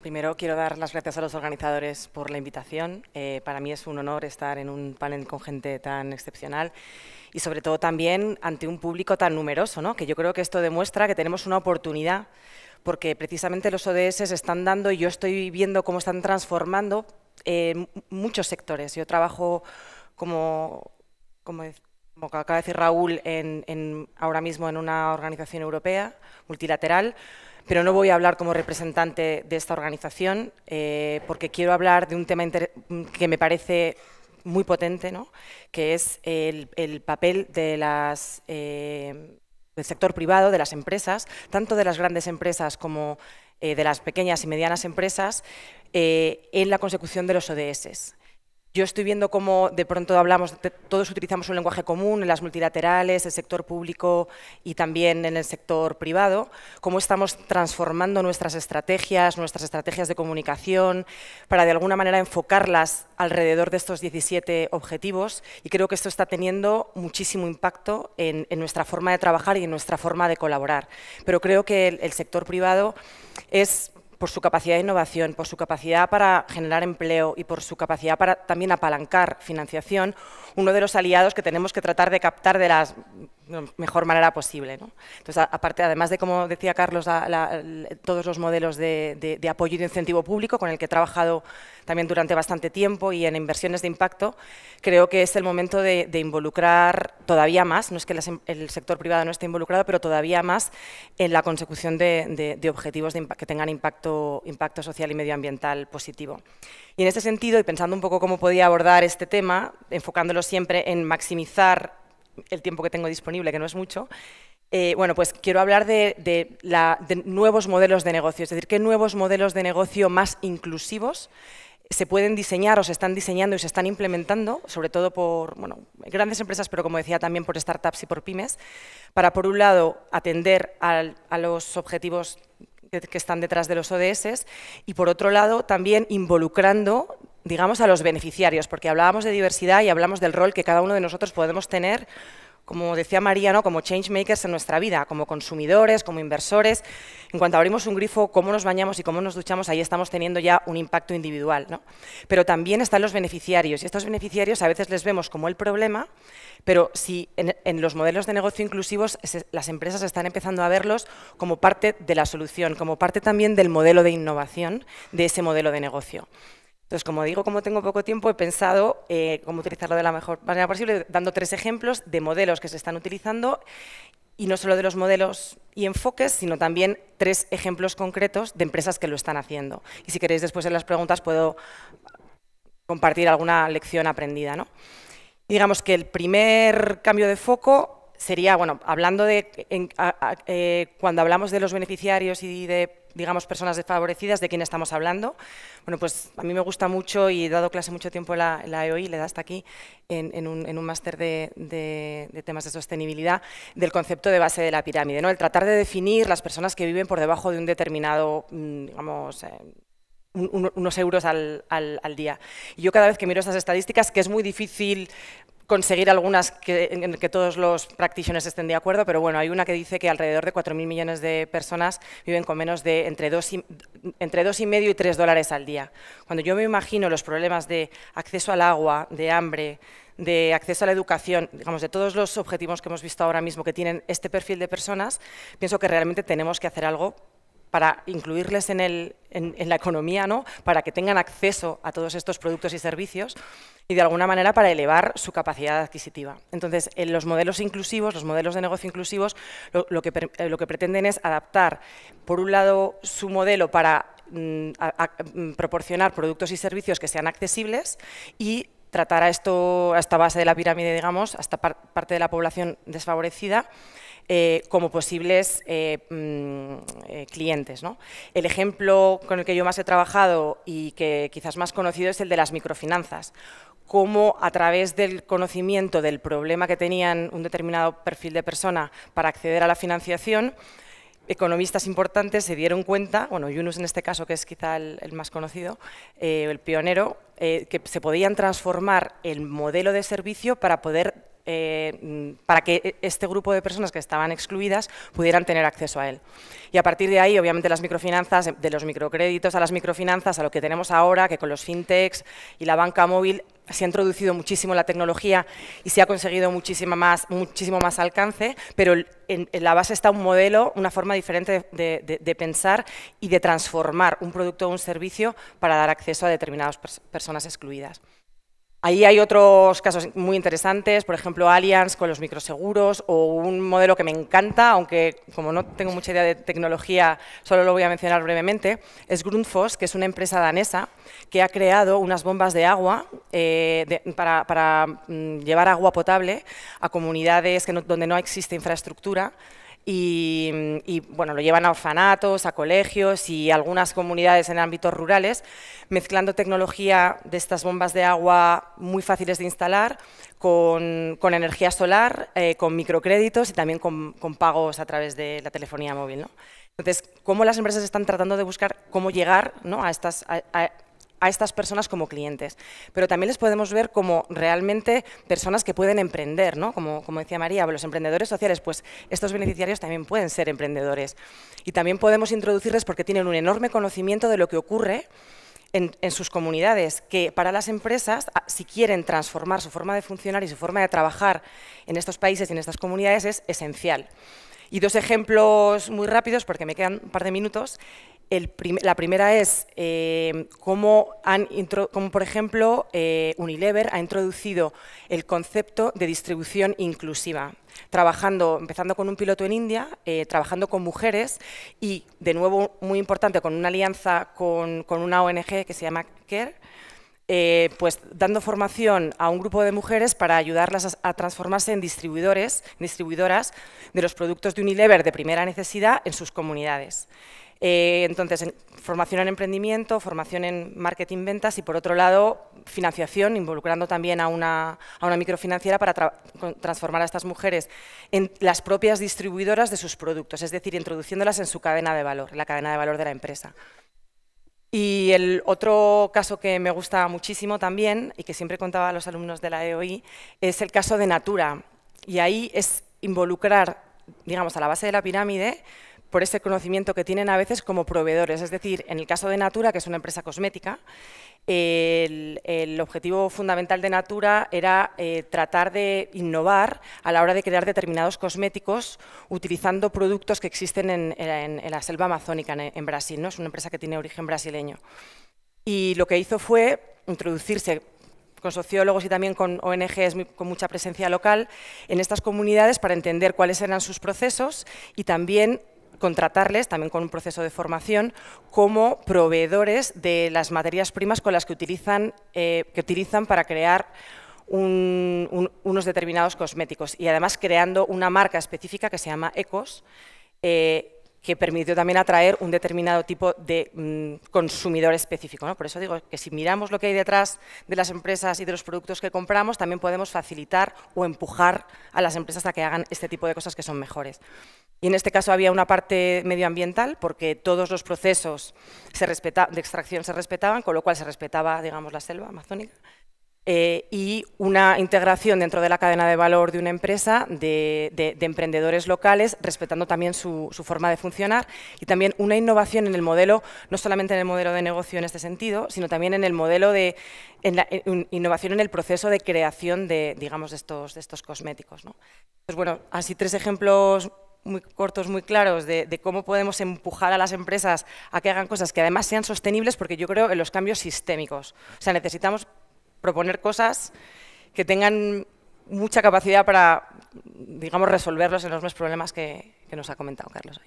Primero quiero dar las gracias a los organizadores por la invitación. Eh, para mí es un honor estar en un panel con gente tan excepcional y sobre todo también ante un público tan numeroso, ¿no? que yo creo que esto demuestra que tenemos una oportunidad porque precisamente los ODS están dando y yo estoy viendo cómo están transformando eh, muchos sectores. Yo trabajo como, como acaba de decir Raúl, en, ahora mismo en una organización europea multilateral, pero no voy a hablar como representante de esta organización, eh, porque quiero hablar de un tema que me parece muy potente, que es el, papel de las, eh, del sector privado, de las empresas, tanto de las grandes empresas como eh, de las pequeñas y medianas empresas, en la consecución de los ODS. Yo estoy viendo cómo de pronto hablamos, todos utilizamos un lenguaje común en las multilaterales, el sector público y también en el sector privado, cómo estamos transformando nuestras estrategias, nuestras estrategias de comunicación, para de alguna manera enfocarlas alrededor de estos 17 objetivos y creo que esto está teniendo muchísimo impacto en, nuestra forma de trabajar y en nuestra forma de colaborar. Pero creo que el sector privado es por su capacidad de innovación, por su capacidad para generar empleo y por su capacidad para también apalancar financiación, uno de los aliados que tenemos que tratar de captar de las mejor manera posible. Entonces, aparte, además de, como decía Carlos, todos los modelos de, apoyo y de incentivo público, con el que he trabajado también durante bastante tiempo y en inversiones de impacto, creo que es el momento de, involucrar todavía más, no es que em, el sector privado no esté involucrado, pero todavía más en la consecución de, objetivos que tengan impacto, impacto social y medioambiental positivo. Y en este sentido, y pensando un poco cómo podía abordar este tema, enfocándolo siempre en maximizar el tiempo que tengo disponible, que no es mucho, eh, bueno, pues quiero hablar de, nuevos modelos de negocio, es decir, qué nuevos modelos de negocio más inclusivos se pueden diseñar o se están diseñando y se están implementando, sobre todo por bueno, grandes empresas, pero como decía también por startups y por pymes, para por un lado atender a los objetivos que están detrás de los ODS y por otro lado también involucrando digamos, a los beneficiarios, porque hablábamos de diversidad y hablamos del rol que cada uno de nosotros podemos tener, como decía María, como change en nuestra vida, como consumidores, como inversores. En cuanto abrimos un grifo, cómo nos bañamos y cómo nos duchamos, ahí estamos teniendo ya un impacto individual. Pero también están los beneficiarios, y estos beneficiarios a veces les vemos como el problema, pero si en, los modelos de negocio inclusivos las empresas están empezando a verlos como parte de la solución, como parte también del modelo de innovación de ese modelo de negocio. Entonces, como digo, como tengo poco tiempo, he pensado eh, cómo utilizarlo de la mejor manera posible, dando tres ejemplos de modelos que se están utilizando, y no solo de los modelos y enfoques, sino también tres ejemplos concretos de empresas que lo están haciendo. Y si queréis, después en las preguntas puedo compartir alguna lección aprendida. ¿no? digamos que el primer cambio de foco sería, bueno, hablando de, eh, cuando hablamos de los beneficiarios y de digamos, personas desfavorecidas, ¿de quién estamos hablando? Bueno, pues a mí me gusta mucho y he dado clase mucho tiempo en la, EOI, e le da hasta aquí, en, un, máster de, temas de sostenibilidad, del concepto de base de la pirámide, ¿no? El tratar de definir las personas que viven por debajo de un determinado, mm, digamos, eh, unos euros al, día. Y yo cada vez que miro esas estadísticas, que es muy difícil conseguir algunas que, en que todos los practitioners estén de acuerdo, pero bueno, hay una que dice que alrededor de 4.000 millones de personas viven con menos de entre dos y, entre dos y medio y 3 dólares al día. Cuando yo me imagino los problemas de acceso al agua, de hambre, de acceso a la educación, digamos, de todos los objetivos que hemos visto ahora mismo que tienen este perfil de personas, pienso que realmente tenemos que hacer algo para incluirles en, la economía, ¿no? para que tengan acceso a todos estos productos y servicios y de alguna manera para elevar su capacidad adquisitiva. Entonces, en los modelos inclusivos, los modelos de negocio inclusivos, lo, que, eh, lo que, pretenden es adaptar, por un lado, su modelo para mm, mm, proporcionar productos y servicios que sean accesibles y tratar a, esto, a esta base de la pirámide, digamos, a esta parte de la población desfavorecida, eh, como posibles eh, mm, eh, clientes. El ejemplo con el que yo más he trabajado y que quizás más conocido es el de las microfinanzas cómo a través del conocimiento del problema que tenían un determinado perfil de persona para acceder a la financiación, economistas importantes se dieron cuenta, bueno, Yunus en este caso, que es quizá el, más conocido, eh, el pionero, eh, que se podían transformar el modelo de servicio para poder eh, mm, para que e-, este grupo de personas que estaban excluidas pudieran tener acceso a él. Y a partir de ahí, obviamente, las microfinanzas, de los microcréditos a las microfinanzas, a lo que tenemos ahora, que con los fintechs y la banca móvil se ha introducido muchísimo la tecnología y se ha conseguido muchísimo más, alcance, pero en, la base está un modelo, una forma diferente de, pensar y de transformar un producto o un servicio para dar acceso a determinadas personas excluidas. Ahí hay otros casos muy interesantes, por ejemplo, Allianz con los microseguros o un modelo que me encanta, aunque como no tengo mucha idea de tecnología, solo lo voy a mencionar brevemente, es Grundfos, que es una empresa danesa que ha creado unas bombas de agua eh, para, mm, llevar agua potable a comunidades donde no existe infraestructura y, bueno, lo llevan a orfanatos, a colegios y algunas comunidades en ámbitos rurales, mezclando tecnología de estas bombas de agua muy fáciles de instalar con, energía solar, eh, con microcréditos y también con, pagos a través de la telefonía móvil. Entonces, ¿cómo las empresas están tratando de buscar cómo llegar a, estas, a estas personas como clientes, pero también les podemos ver como realmente personas que pueden emprender, ¿no? Como, como decía María, los emprendedores sociales, pues estos beneficiarios también pueden ser emprendedores. Y también podemos introducirles porque tienen un enorme conocimiento de lo que ocurre en, en, sus comunidades, que para las empresas, ah, si quieren transformar su forma de funcionar y su forma de trabajar en estos países y en estas comunidades, es esencial. Y dos ejemplos muy rápidos, porque me quedan un par de minutos la primera es eh, cómo, han por ejemplo, eh, Unilever ha introducido el concepto de distribución inclusiva, trabajando, empezando con un piloto en India, eh, trabajando con mujeres y, de nuevo, muy importante, con una alianza con, una ONG que se llama CARE, pues dando formación a un grupo de mujeres para ayudarlas a, a, transformarse en distribuidores, distribuidoras de los productos de Unilever de primera necesidad en sus comunidades. Eh, entonces, en, formación en emprendimiento, formación en marketing ventas y, por otro lado, financiación, involucrando también a una, microfinanciera para transformar a estas mujeres en las propias distribuidoras de sus productos, es decir, introduciéndolas en su cadena de valor, la cadena de valor de la empresa. Y el otro caso que me gusta muchísimo también, y que siempre contaba a los alumnos de la EOI, es el caso de Natura. Y ahí es involucrar, digamos, a la base de la pirámide, por ese conocimiento que tienen a veces como proveedores. Es decir, en el caso de Natura, que es una empresa cosmética, el, objetivo fundamental de Natura era eh, tratar de innovar a la hora de crear determinados cosméticos utilizando productos que existen en, la selva amazónica, en, Brasil. ¿no? Es una empresa que tiene origen brasileño. Y lo que hizo fue introducirse con sociólogos y también con ONGs con mucha presencia local en estas comunidades para entender cuáles eran sus procesos y también contratarles, también con un proceso de formación, como proveedores de las materias primas con las que utilizan, eh, que utilizan para crear unos determinados cosméticos y además creando una marca específica que se llama ECOS, eh, que permitió también atraer un determinado tipo de mm, consumidor específico. ¿no? Por eso digo que si miramos lo que hay detrás de las empresas y de los productos que compramos, también podemos facilitar o empujar a las empresas a que hagan este tipo de cosas que son mejores. Y en este caso había una parte medioambiental, porque todos los procesos de extracción se respetaban, con lo cual se respetaba digamos, la selva amazónica. Eh, y una integración dentro de la cadena de valor de una empresa de, emprendedores locales, respetando también su, forma de funcionar y también una innovación en el modelo, no solamente en el modelo de negocio en este sentido, sino también en el modelo de innovación en el proceso de creación de, digamos, estos, estos cosméticos. Pues bueno, así tres ejemplos muy cortos, muy claros, de, de, cómo podemos empujar a las empresas a que hagan cosas que además sean sostenibles, porque yo creo en los cambios sistémicos. O sea, necesitamos proponer cosas que tengan mucha capacidad para, digamos, resolver los enormes problemas que, que nos ha comentado Carlos.